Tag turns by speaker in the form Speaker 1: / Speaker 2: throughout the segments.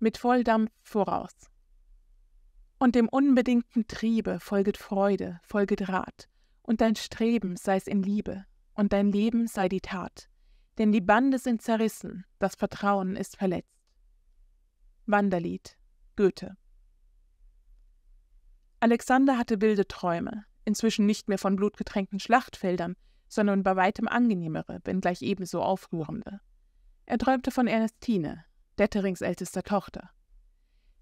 Speaker 1: mit Volldampf voraus. Und dem unbedingten Triebe folget Freude, folget Rat, und dein Streben sei's in Liebe, und dein Leben sei die Tat, denn die Bande sind zerrissen, das Vertrauen ist verletzt. Wanderlied, Goethe. Alexander hatte wilde Träume, inzwischen nicht mehr von blutgetränkten Schlachtfeldern, sondern bei weitem angenehmere, wenngleich ebenso aufrührende. Er träumte von Ernestine, Detterings ältester Tochter.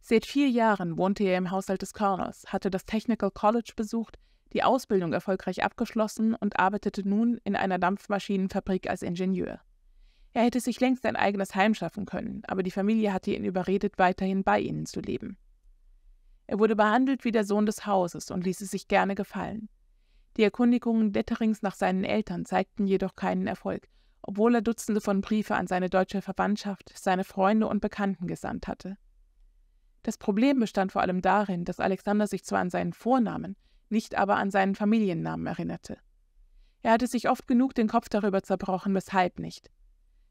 Speaker 1: Seit vier Jahren wohnte er im Haushalt des Colonels, hatte das Technical College besucht, die Ausbildung erfolgreich abgeschlossen und arbeitete nun in einer Dampfmaschinenfabrik als Ingenieur. Er hätte sich längst ein eigenes Heim schaffen können, aber die Familie hatte ihn überredet, weiterhin bei ihnen zu leben. Er wurde behandelt wie der Sohn des Hauses und ließ es sich gerne gefallen. Die Erkundigungen Detterings nach seinen Eltern zeigten jedoch keinen Erfolg, obwohl er Dutzende von Briefe an seine deutsche Verwandtschaft, seine Freunde und Bekannten gesandt hatte. Das Problem bestand vor allem darin, dass Alexander sich zwar an seinen Vornamen, nicht aber an seinen Familiennamen erinnerte. Er hatte sich oft genug den Kopf darüber zerbrochen, weshalb nicht.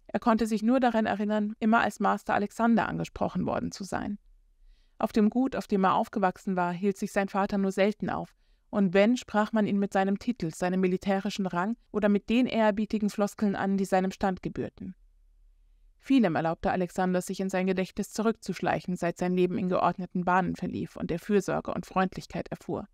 Speaker 1: Er konnte sich nur daran erinnern, immer als Master Alexander angesprochen worden zu sein. Auf dem Gut, auf dem er aufgewachsen war, hielt sich sein Vater nur selten auf, und wenn, sprach man ihn mit seinem Titel, seinem militärischen Rang oder mit den ehrerbietigen Floskeln an, die seinem Stand gebührten. Vielem erlaubte Alexander, sich in sein Gedächtnis zurückzuschleichen, seit sein Leben in geordneten Bahnen verlief und er Fürsorge und Freundlichkeit erfuhr.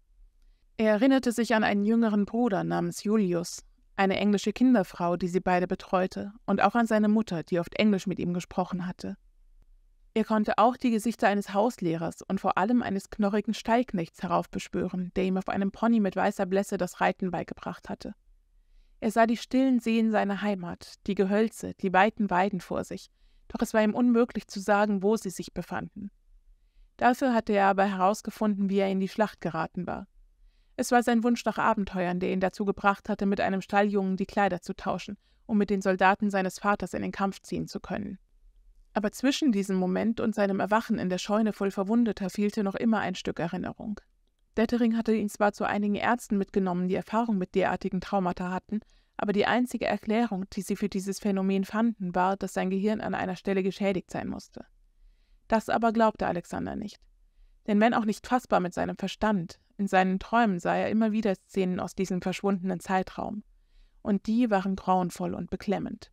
Speaker 1: Er erinnerte sich an einen jüngeren Bruder namens Julius, eine englische Kinderfrau, die sie beide betreute, und auch an seine Mutter, die oft Englisch mit ihm gesprochen hatte. Er konnte auch die Gesichter eines Hauslehrers und vor allem eines knorrigen Stallknechts heraufbeschwören, der ihm auf einem Pony mit weißer Blässe das Reiten beigebracht hatte. Er sah die stillen Seen seiner Heimat, die Gehölze, die weiten Weiden vor sich, doch es war ihm unmöglich zu sagen, wo sie sich befanden. Dafür hatte er aber herausgefunden, wie er in die Schlacht geraten war. Es war sein Wunsch nach Abenteuern, der ihn dazu gebracht hatte, mit einem Stalljungen die Kleider zu tauschen, um mit den Soldaten seines Vaters in den Kampf ziehen zu können. Aber zwischen diesem Moment und seinem Erwachen in der Scheune voll Verwundeter fehlte noch immer ein Stück Erinnerung. Dettering hatte ihn zwar zu einigen Ärzten mitgenommen, die Erfahrung mit derartigen Traumata hatten, aber die einzige Erklärung, die sie für dieses Phänomen fanden, war, dass sein Gehirn an einer Stelle geschädigt sein musste. Das aber glaubte Alexander nicht. Denn wenn auch nicht fassbar mit seinem Verstand, in seinen Träumen sah er immer wieder Szenen aus diesem verschwundenen Zeitraum. Und die waren grauenvoll und beklemmend.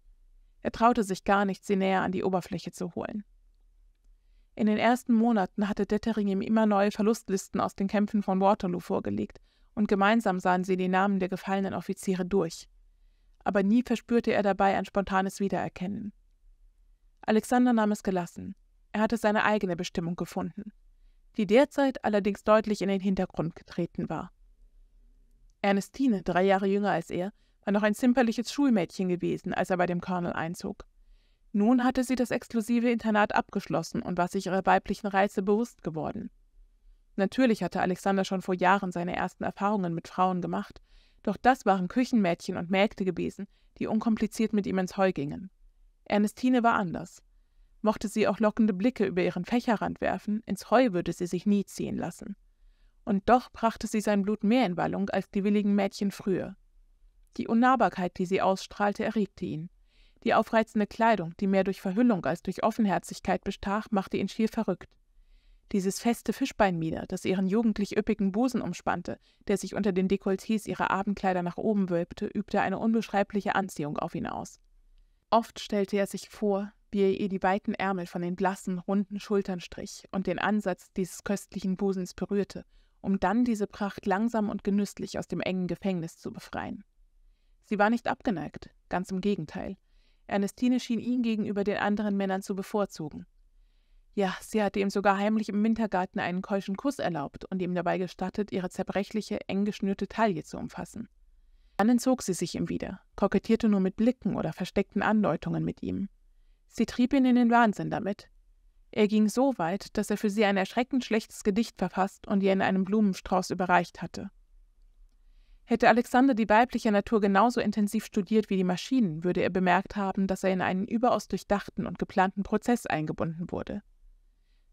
Speaker 1: Er traute sich gar nicht, sie näher an die Oberfläche zu holen. In den ersten Monaten hatte Dettering ihm immer neue Verlustlisten aus den Kämpfen von Waterloo vorgelegt, und gemeinsam sahen sie die Namen der gefallenen Offiziere durch. Aber nie verspürte er dabei ein spontanes Wiedererkennen. Alexander nahm es gelassen. Er hatte seine eigene Bestimmung gefunden, die derzeit allerdings deutlich in den Hintergrund getreten war. Ernestine, drei Jahre jünger als er, war noch ein zimperliches Schulmädchen gewesen, als er bei dem Colonel einzog. Nun hatte sie das exklusive Internat abgeschlossen und war sich ihrer weiblichen Reize bewusst geworden. Natürlich hatte Alexander schon vor Jahren seine ersten Erfahrungen mit Frauen gemacht, doch das waren Küchenmädchen und Mägde gewesen, die unkompliziert mit ihm ins Heu gingen. Ernestine war anders. Mochte sie auch lockende Blicke über ihren Fächerrand werfen, ins Heu würde sie sich nie ziehen lassen. Und doch brachte sie sein Blut mehr in Wallung als die willigen Mädchen früher. Die Unnahbarkeit, die sie ausstrahlte, erregte ihn. Die aufreizende Kleidung, die mehr durch Verhüllung als durch Offenherzigkeit bestach, machte ihn schier verrückt. Dieses feste Fischbeinmieder, das ihren jugendlich üppigen Busen umspannte, der sich unter den Dekolletés ihrer Abendkleider nach oben wölbte, übte eine unbeschreibliche Anziehung auf ihn aus. Oft stellte er sich vor, wie er ihr die weiten Ärmel von den blassen, runden Schultern strich und den Ansatz dieses köstlichen Busens berührte, um dann diese Pracht langsam und genüsslich aus dem engen Gefängnis zu befreien. Sie war nicht abgeneigt, ganz im Gegenteil. Ernestine schien ihn gegenüber den anderen Männern zu bevorzugen. Ja, sie hatte ihm sogar heimlich im Wintergarten einen keuschen Kuss erlaubt und ihm dabei gestattet, ihre zerbrechliche, eng geschnürte Taille zu umfassen. Dann entzog sie sich ihm wieder, kokettierte nur mit Blicken oder versteckten Andeutungen mit ihm. Sie trieb ihn in den Wahnsinn damit. Er ging so weit, dass er für sie ein erschreckend schlechtes Gedicht verfasst und ihr in einem Blumenstrauß überreicht hatte. Hätte Alexander die weibliche Natur genauso intensiv studiert wie die Maschinen, würde er bemerkt haben, dass er in einen überaus durchdachten und geplanten Prozess eingebunden wurde.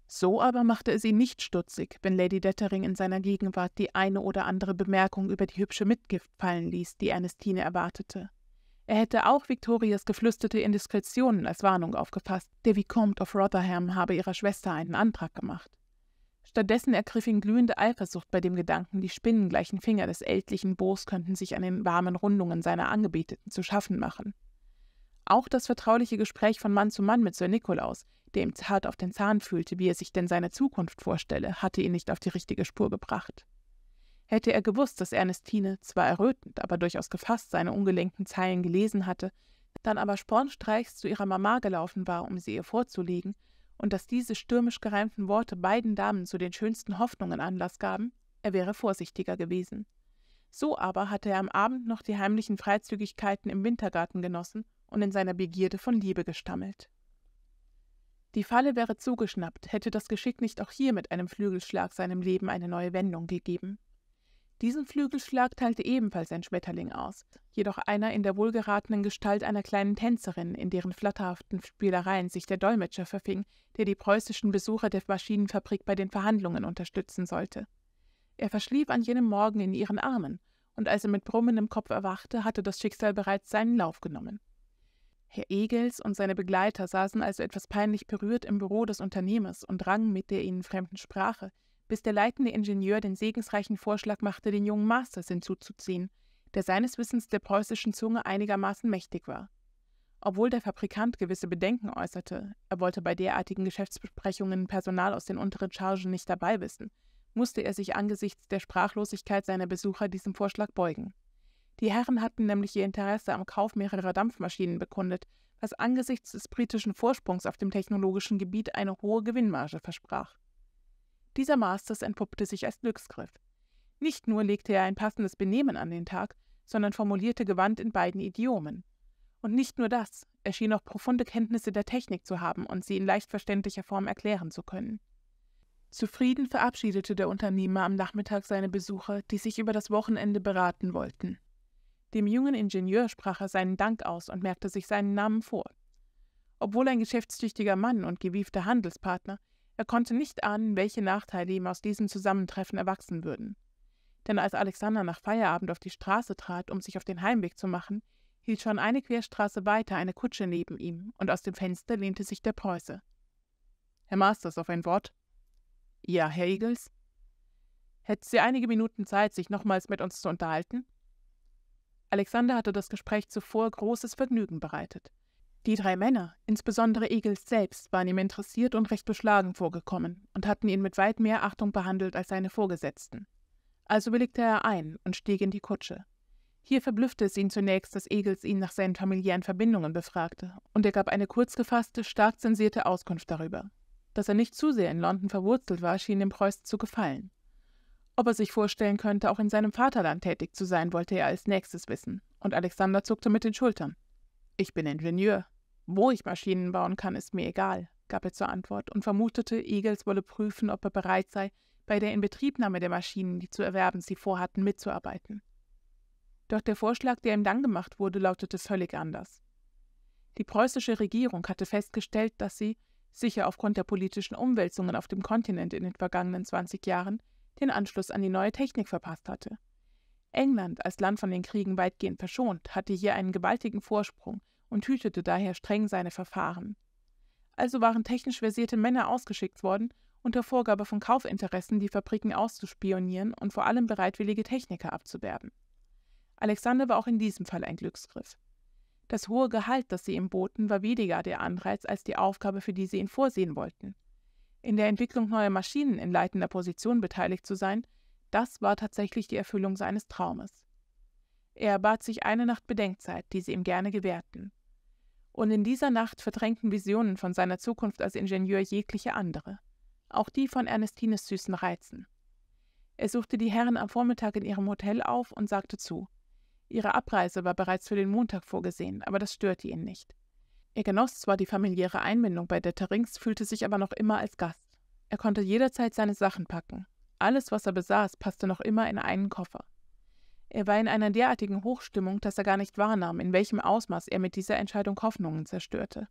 Speaker 1: So aber machte es ihn nicht stutzig, wenn Lady Dettering in seiner Gegenwart die eine oder andere Bemerkung über die hübsche Mitgift fallen ließ, die Ernestine erwartete. Er hätte auch Victorias geflüsterte Indiskretionen als Warnung aufgefasst, der Vicomte of Rotherham habe ihrer Schwester einen Antrag gemacht. Stattdessen ergriff ihn glühende Eifersucht bei dem Gedanken, die spinnengleichen Finger des ältlichen Bohrs könnten sich an den warmen Rundungen seiner Angebeteten zu schaffen machen. Auch das vertrauliche Gespräch von Mann zu Mann mit Sir Nikolaus, der ihm zart auf den Zahn fühlte, wie er sich denn seine Zukunft vorstelle, hatte ihn nicht auf die richtige Spur gebracht. Hätte er gewusst, dass Ernestine, zwar errötend, aber durchaus gefasst seine ungelenkten Zeilen gelesen hatte, dann aber spornstreichs zu ihrer Mama gelaufen war, um sie ihr vorzulegen, und dass diese stürmisch gereimten Worte beiden Damen zu den schönsten Hoffnungen Anlass gaben, er wäre vorsichtiger gewesen. So aber hatte er am Abend noch die heimlichen Freizügigkeiten im Wintergarten genossen und in seiner Begierde von Liebe gestammelt. Die Falle wäre zugeschnappt, hätte das Geschick nicht auch hier mit einem Flügelschlag seinem Leben eine neue Wendung gegeben. Diesen Flügelschlag teilte ebenfalls ein Schmetterling aus, jedoch einer in der wohlgeratenen Gestalt einer kleinen Tänzerin, in deren flatterhaften Spielereien sich der Dolmetscher verfing, der die preußischen Besucher der Maschinenfabrik bei den Verhandlungen unterstützen sollte. Er verschlief an jenem Morgen in ihren Armen, und als er mit brummendem Kopf erwachte, hatte das Schicksal bereits seinen Lauf genommen. Herr Egels und seine Begleiter saßen also etwas peinlich berührt im Büro des Unternehmers und rangen mit der ihnen fremden Sprache, bis der leitende Ingenieur den segensreichen Vorschlag machte, den jungen Masters hinzuzuziehen, der seines Wissens der preußischen Zunge einigermaßen mächtig war. Obwohl der Fabrikant gewisse Bedenken äußerte, er wollte bei derartigen Geschäftsbesprechungen Personal aus den unteren Chargen nicht dabei wissen, musste er sich angesichts der Sprachlosigkeit seiner Besucher diesem Vorschlag beugen. Die Herren hatten nämlich ihr Interesse am Kauf mehrerer Dampfmaschinen bekundet, was angesichts des britischen Vorsprungs auf dem technologischen Gebiet eine hohe Gewinnmarge versprach. Dieser Masters entpuppte sich als Glücksgriff. Nicht nur legte er ein passendes Benehmen an den Tag, sondern formulierte gewandt in beiden Idiomen. Und nicht nur das, er schien auch profunde Kenntnisse der Technik zu haben und sie in leicht verständlicher Form erklären zu können. Zufrieden verabschiedete der Unternehmer am Nachmittag seine Besucher, die sich über das Wochenende beraten wollten. Dem jungen Ingenieur sprach er seinen Dank aus und merkte sich seinen Namen vor. Obwohl ein geschäftstüchtiger Mann und gewiefter Handelspartner, er konnte nicht ahnen, welche Nachteile ihm aus diesem Zusammentreffen erwachsen würden. Denn als Alexander nach Feierabend auf die Straße trat, um sich auf den Heimweg zu machen, hielt schon eine Querstraße weiter eine Kutsche neben ihm, und aus dem Fenster lehnte sich der Preuße. Herr Masters, auf ein Wort? Ja, Herr Eagles. Hätten Sie einige Minuten Zeit, sich nochmals mit uns zu unterhalten? Alexander hatte das Gespräch zuvor großes Vergnügen bereitet. Die drei Männer, insbesondere Egels selbst, waren ihm interessiert und recht beschlagen vorgekommen und hatten ihn mit weit mehr Achtung behandelt als seine Vorgesetzten. Also willigte er ein und stieg in die Kutsche. Hier verblüffte es ihn zunächst, dass Egels ihn nach seinen familiären Verbindungen befragte, und er gab eine kurz gefasste, stark zensierte Auskunft darüber. Dass er nicht zu sehr in London verwurzelt war, schien dem Preußen zu gefallen. Ob er sich vorstellen könnte, auch in seinem Vaterland tätig zu sein, wollte er als nächstes wissen, und Alexander zuckte mit den Schultern. Ich bin Ingenieur, wo ich Maschinen bauen kann, ist mir egal, gab er zur Antwort und vermutete, Egels wolle prüfen, ob er bereit sei, bei der Inbetriebnahme der Maschinen, die zu erwerben sie vorhatten, mitzuarbeiten. Doch der Vorschlag, der ihm dann gemacht wurde, lautete völlig anders. Die preußische Regierung hatte festgestellt, dass sie, sicher aufgrund der politischen Umwälzungen auf dem Kontinent in den vergangenen 20 Jahren, den Anschluss an die neue Technik verpasst hatte. England, als Land von den Kriegen weitgehend verschont, hatte hier einen gewaltigen Vorsprung und hütete daher streng seine Verfahren. Also waren technisch versierte Männer ausgeschickt worden, unter Vorgabe von Kaufinteressen die Fabriken auszuspionieren und vor allem bereitwillige Techniker abzuwerben. Alexander war auch in diesem Fall ein Glücksgriff. Das hohe Gehalt, das sie ihm boten, war weniger der Anreiz als die Aufgabe, für die sie ihn vorsehen wollten. In der Entwicklung neuer Maschinen in leitender Position beteiligt zu sein, das war tatsächlich die Erfüllung seines Traumes. Er bat sich eine Nacht Bedenkzeit, die sie ihm gerne gewährten. Und in dieser Nacht verdrängten Visionen von seiner Zukunft als Ingenieur jegliche andere, auch die von Ernestines süßen Reizen. Er suchte die Herren am Vormittag in ihrem Hotel auf und sagte zu. Ihre Abreise war bereits für den Montag vorgesehen, aber das störte ihn nicht. Er genoss zwar die familiäre Einbindung bei der Terings, fühlte sich aber noch immer als Gast. Er konnte jederzeit seine Sachen packen. Alles, was er besaß, passte noch immer in einen Koffer. Er war in einer derartigen Hochstimmung, dass er gar nicht wahrnahm, in welchem Ausmaß er mit dieser Entscheidung Hoffnungen zerstörte.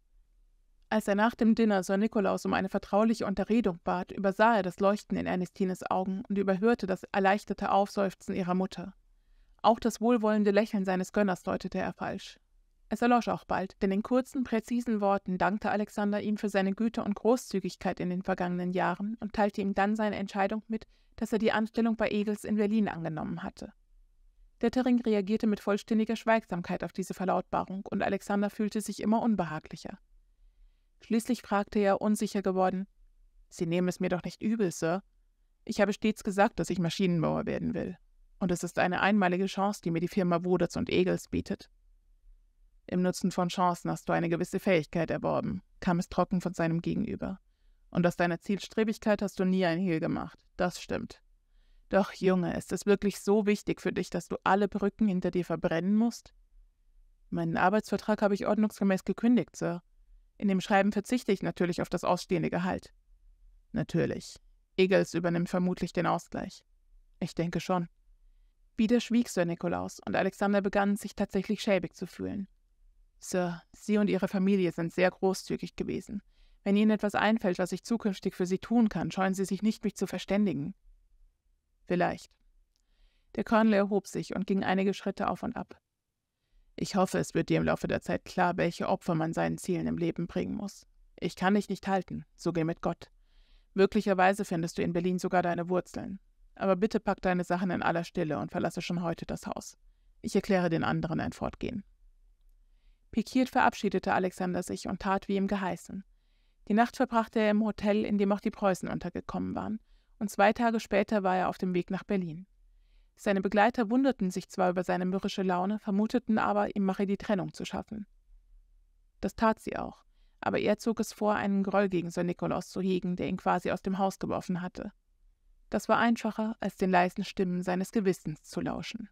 Speaker 1: Als er nach dem Dinner Sir Nikolaus um eine vertrauliche Unterredung bat, übersah er das Leuchten in Ernestines Augen und überhörte das erleichterte Aufseufzen ihrer Mutter. Auch das wohlwollende Lächeln seines Gönners deutete er falsch. Es erlosch auch bald, denn in kurzen, präzisen Worten dankte Alexander ihm für seine Güte und Großzügigkeit in den vergangenen Jahren und teilte ihm dann seine Entscheidung mit, dass er die Anstellung bei Egels in Berlin angenommen hatte. Lettering reagierte mit vollständiger Schweigsamkeit auf diese Verlautbarung und Alexander fühlte sich immer unbehaglicher. Schließlich fragte er, unsicher geworden: Sie nehmen es mir doch nicht übel, Sir. Ich habe stets gesagt, dass ich Maschinenbauer werden will. Und es ist eine einmalige Chance, die mir die Firma Woders und Egels bietet. Im Nutzen von Chancen hast du eine gewisse Fähigkeit erworben, kam es trocken von seinem Gegenüber. Und aus deiner Zielstrebigkeit hast du nie ein Hehl gemacht. Das stimmt. Doch Junge, ist es wirklich so wichtig für dich, dass du alle Brücken hinter dir verbrennen musst? Meinen Arbeitsvertrag habe ich ordnungsgemäß gekündigt, Sir. In dem Schreiben verzichte ich natürlich auf das ausstehende Gehalt. Natürlich. Eagles übernimmt vermutlich den Ausgleich. Ich denke schon. Wieder schwieg Sir Nikolaus und Alexander begann, sich tatsächlich schäbig zu fühlen. Sir, Sie und Ihre Familie sind sehr großzügig gewesen. Wenn Ihnen etwas einfällt, was ich zukünftig für Sie tun kann, scheuen Sie sich nicht, mich zu verständigen. Vielleicht. Der Colonel erhob sich und ging einige Schritte auf und ab. Ich hoffe, es wird dir im Laufe der Zeit klar, welche Opfer man seinen Zielen im Leben bringen muss. Ich kann dich nicht halten, so geh mit Gott. Möglicherweise findest du in Berlin sogar deine Wurzeln. Aber bitte pack deine Sachen in aller Stille und verlasse schon heute das Haus. Ich erkläre den anderen ein Fortgehen. Pikiert verabschiedete Alexander sich und tat wie ihm geheißen. Die Nacht verbrachte er im Hotel, in dem auch die Preußen untergekommen waren – und zwei Tage später war er auf dem Weg nach Berlin. Seine Begleiter wunderten sich zwar über seine mürrische Laune, vermuteten aber, ihm mache die Trennung zu schaffen. Das tat sie auch, aber er zog es vor, einen Groll gegen Sir Nikolaus zu hegen, der ihn quasi aus dem Haus geworfen hatte. Das war einfacher, als den leisen Stimmen seines Gewissens zu lauschen.